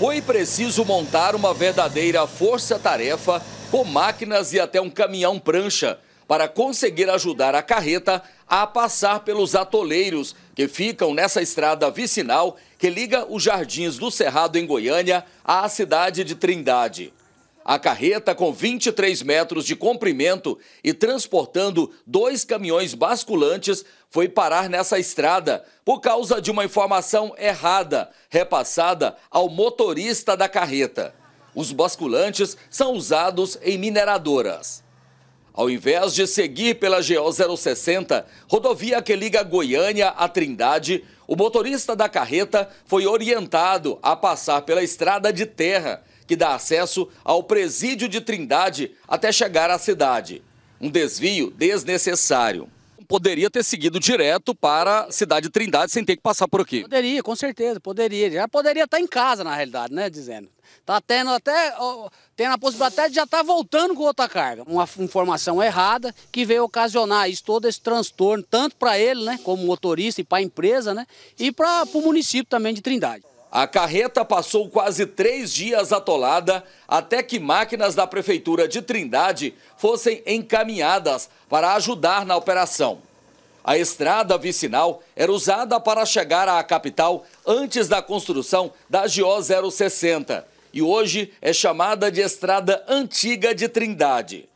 foi preciso montar uma verdadeira força-tarefa com máquinas e até um caminhão-prancha para conseguir ajudar a carreta a passar pelos atoleiros que ficam nessa estrada vicinal que liga os Jardins do Cerrado, em Goiânia, à cidade de Trindade. A carreta, com 23 metros de comprimento e transportando dois caminhões basculantes, foi parar nessa estrada por causa de uma informação errada repassada ao motorista da carreta. Os basculantes são usados em mineradoras. Ao invés de seguir pela GO 060, rodovia que liga Goiânia a Trindade, o motorista da carreta foi orientado a passar pela estrada de terra que dá acesso ao presídio de Trindade até chegar à cidade. Um desvio desnecessário poderia ter seguido direto para a cidade de Trindade sem ter que passar por aqui. Poderia, com certeza, poderia. Já poderia estar em casa, na realidade, né? Dizendo. está tendo até. Tendo a possibilidade de já estar tá voltando com outra carga. Uma informação errada que veio ocasionar isso, todo esse transtorno, tanto para ele, né? Como motorista e para a empresa, né? E para o município também de Trindade. A carreta passou quase três dias atolada até que máquinas da Prefeitura de Trindade fossem encaminhadas para ajudar na operação. A estrada vicinal era usada para chegar à capital antes da construção da GO 060 e hoje é chamada de Estrada Antiga de Trindade.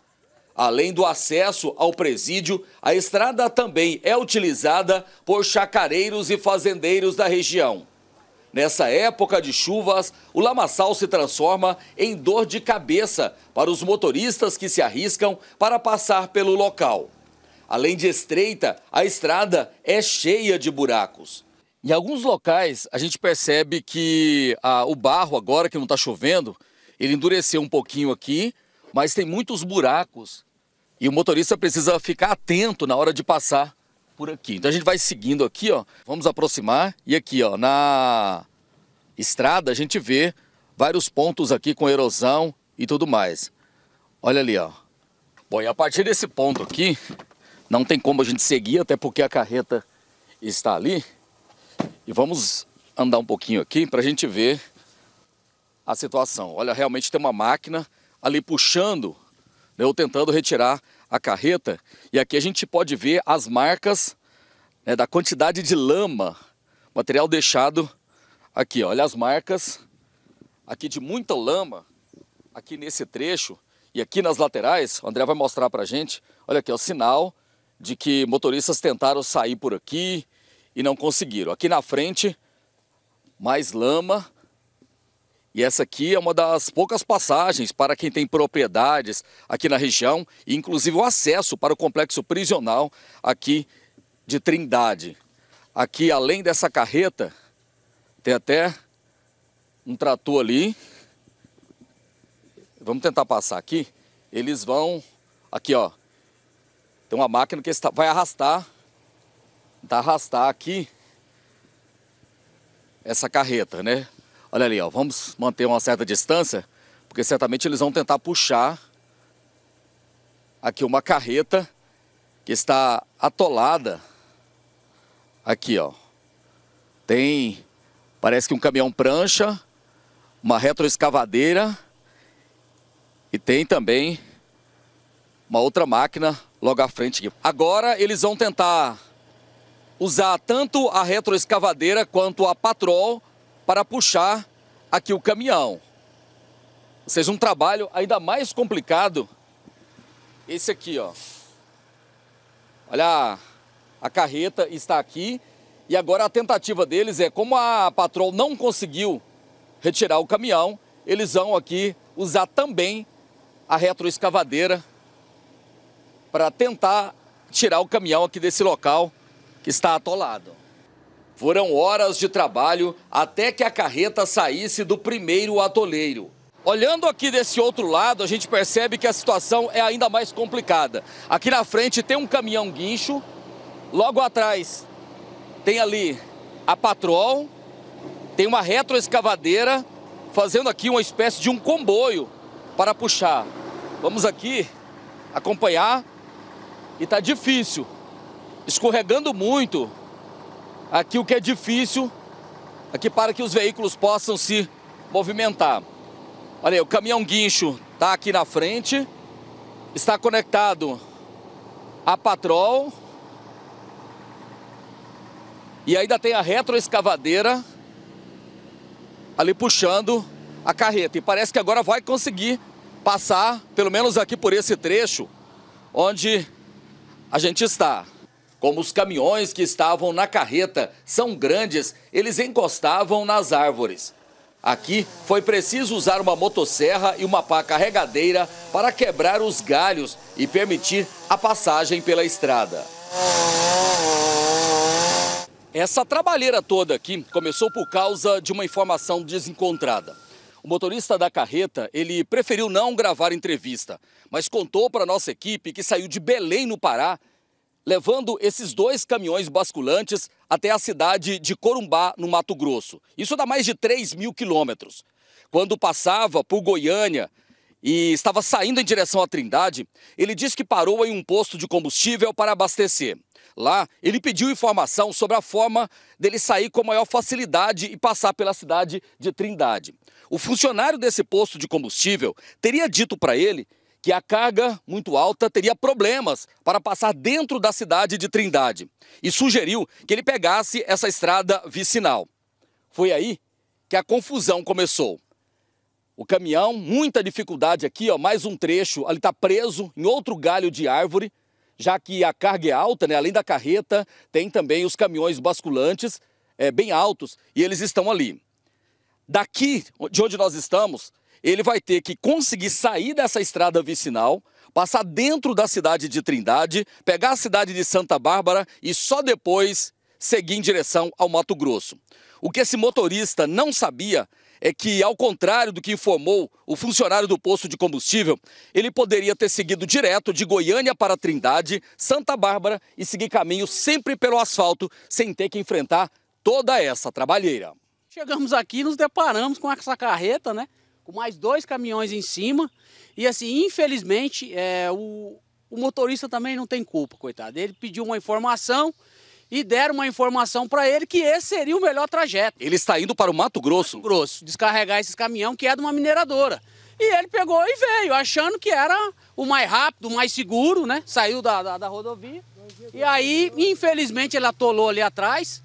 Além do acesso ao presídio, a estrada também é utilizada por chacareiros e fazendeiros da região. Nessa época de chuvas, o lamaçal se transforma em dor de cabeça para os motoristas que se arriscam para passar pelo local. Além de estreita, a estrada é cheia de buracos. Em alguns locais, a gente percebe que ah, o barro, agora que não está chovendo, ele endureceu um pouquinho aqui, mas tem muitos buracos. E o motorista precisa ficar atento na hora de passar por aqui. Então a gente vai seguindo aqui, ó. Vamos aproximar e aqui, ó, na estrada a gente vê vários pontos aqui com erosão e tudo mais. Olha ali, ó. Bom, e a partir desse ponto aqui, não tem como a gente seguir, até porque a carreta está ali. E vamos andar um pouquinho aqui para a gente ver a situação. Olha, realmente tem uma máquina ali puxando, né, ou tentando retirar a carreta. E aqui a gente pode ver as marcas né, da quantidade de lama, material deixado aqui. olha as marcas aqui de muita lama aqui nesse trecho e aqui nas laterais. O André vai mostrar para gente. Olha aqui, é o sinal de que motoristas tentaram sair por aqui e não conseguiram. Aqui na frente, mais lama e essa aqui é uma das poucas passagens para quem tem propriedades aqui na região, e inclusive o acesso para o complexo prisional aqui de Trindade. Aqui, além dessa carreta, tem até um trator ali. Vamos tentar passar aqui. Eles vão... Aqui, ó. Tem uma máquina que vai arrastar. Tá arrastar aqui essa carreta, né? Olha ali, ó, vamos manter uma certa distância, porque certamente eles vão tentar puxar aqui uma carreta que está atolada. Aqui, ó. Tem, parece que um caminhão prancha, uma retroescavadeira e tem também uma outra máquina logo à frente. Aqui. Agora eles vão tentar usar tanto a retroescavadeira quanto a patrol para puxar aqui o caminhão. Ou seja, um trabalho ainda mais complicado. Esse aqui, ó. Olha, a carreta está aqui e agora a tentativa deles é, como a patrol não conseguiu retirar o caminhão, eles vão aqui usar também a retroescavadeira para tentar tirar o caminhão aqui desse local que está atolado. Foram horas de trabalho até que a carreta saísse do primeiro atoleiro. Olhando aqui desse outro lado, a gente percebe que a situação é ainda mais complicada. Aqui na frente tem um caminhão guincho, logo atrás tem ali a Patrol, tem uma retroescavadeira fazendo aqui uma espécie de um comboio para puxar. Vamos aqui acompanhar e tá difícil, escorregando muito aqui o que é difícil, aqui é para que os veículos possam se movimentar. Olha aí, o caminhão guincho está aqui na frente, está conectado à patrol e ainda tem a retroescavadeira ali puxando a carreta. E parece que agora vai conseguir passar, pelo menos aqui por esse trecho, onde a gente está. Como os caminhões que estavam na carreta são grandes, eles encostavam nas árvores. Aqui foi preciso usar uma motosserra e uma pá carregadeira para quebrar os galhos e permitir a passagem pela estrada. Essa trabalheira toda aqui começou por causa de uma informação desencontrada. O motorista da carreta, ele preferiu não gravar entrevista, mas contou para nossa equipe que saiu de Belém, no Pará, levando esses dois caminhões basculantes até a cidade de Corumbá, no Mato Grosso. Isso dá mais de 3 mil quilômetros. Quando passava por Goiânia e estava saindo em direção à Trindade, ele disse que parou em um posto de combustível para abastecer. Lá, ele pediu informação sobre a forma dele sair com maior facilidade e passar pela cidade de Trindade. O funcionário desse posto de combustível teria dito para ele que a carga muito alta teria problemas para passar dentro da cidade de Trindade e sugeriu que ele pegasse essa estrada vicinal. Foi aí que a confusão começou. O caminhão, muita dificuldade aqui, ó, mais um trecho, ali está preso em outro galho de árvore, já que a carga é alta, né? além da carreta, tem também os caminhões basculantes é, bem altos e eles estão ali. Daqui de onde nós estamos, ele vai ter que conseguir sair dessa estrada vicinal, passar dentro da cidade de Trindade, pegar a cidade de Santa Bárbara e só depois seguir em direção ao Mato Grosso. O que esse motorista não sabia é que, ao contrário do que informou o funcionário do posto de combustível, ele poderia ter seguido direto de Goiânia para Trindade, Santa Bárbara e seguir caminho sempre pelo asfalto, sem ter que enfrentar toda essa trabalheira. Chegamos aqui e nos deparamos com essa carreta, né? com mais dois caminhões em cima. E assim, infelizmente, é, o, o motorista também não tem culpa, coitado. Ele pediu uma informação e deram uma informação para ele que esse seria o melhor trajeto. Ele está indo para o Mato Grosso? Mato Grosso, descarregar esses caminhão que é de uma mineradora. E ele pegou e veio, achando que era o mais rápido, o mais seguro, né? Saiu da, da, da rodovia. E aí, infelizmente, ele atolou ali atrás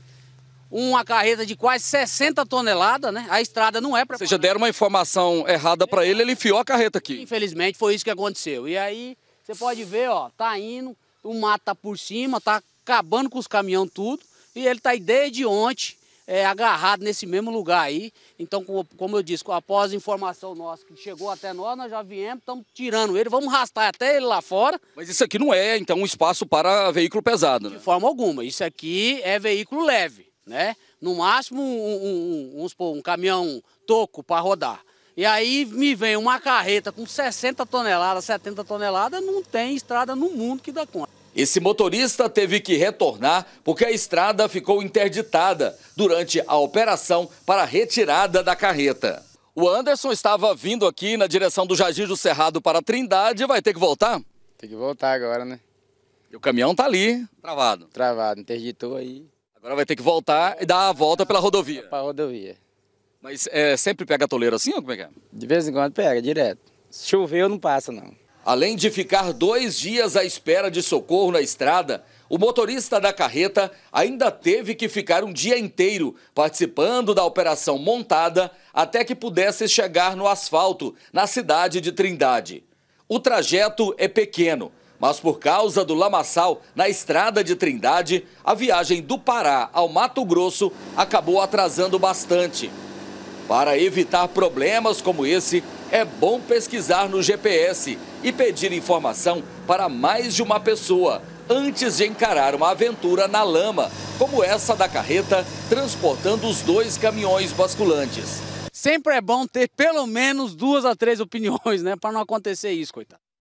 uma carreta de quase 60 toneladas, né? A estrada não é para. Você já deram uma informação errada para ele, ele enfiou a carreta aqui. Infelizmente foi isso que aconteceu. E aí você pode ver, ó, tá indo, o mato tá por cima, tá acabando com os caminhão tudo. E ele tá aí desde ontem é, agarrado nesse mesmo lugar aí. Então, como eu disse, após a informação nossa que chegou até nós, nós já viemos, estamos tirando ele, vamos arrastar até ele lá fora. Mas isso aqui não é, então, um espaço para veículo pesado, né? De forma alguma. Isso aqui é veículo leve né? No máximo, um, um, um, um caminhão toco para rodar. E aí me vem uma carreta com 60 toneladas, 70 toneladas, não tem estrada no mundo que dá conta. Esse motorista teve que retornar porque a estrada ficou interditada durante a operação para a retirada da carreta. O Anderson estava vindo aqui na direção do Jardim do Cerrado para Trindade e vai ter que voltar? Tem que voltar agora, né? E o caminhão tá ali, travado. Travado, interditou aí. Agora vai ter que voltar e dar a volta pela rodovia. Para a rodovia. Mas é, sempre pega toleiro assim ou como é que é? De vez em quando pega, direto. Se chover não passa não. Além de ficar dois dias à espera de socorro na estrada, o motorista da carreta ainda teve que ficar um dia inteiro participando da operação montada até que pudesse chegar no asfalto, na cidade de Trindade. O trajeto é pequeno, mas por causa do lamaçal na estrada de Trindade, a viagem do Pará ao Mato Grosso acabou atrasando bastante. Para evitar problemas como esse, é bom pesquisar no GPS e pedir informação para mais de uma pessoa antes de encarar uma aventura na lama, como essa da carreta transportando os dois caminhões basculantes. Sempre é bom ter pelo menos duas a três opiniões, né, para não acontecer isso, coitado.